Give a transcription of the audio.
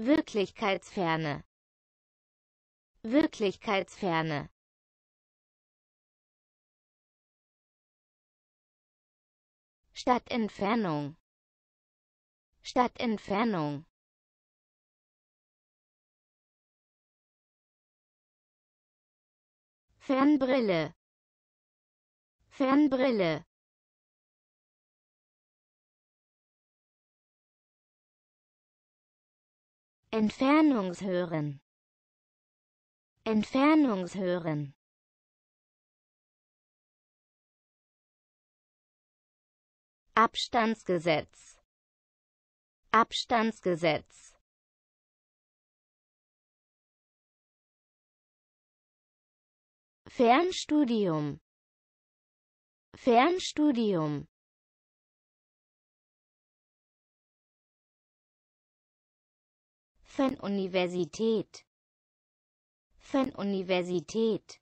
Wirklichkeitsferne. Wirklichkeitsferne. Stadtentfernung. Stadtentfernung. Fernbrille. Fernbrille. Entfernungshören Entfernungshören Abstandsgesetz Abstandsgesetz Fernstudium Fernstudium Fernuniversität Fernuniversität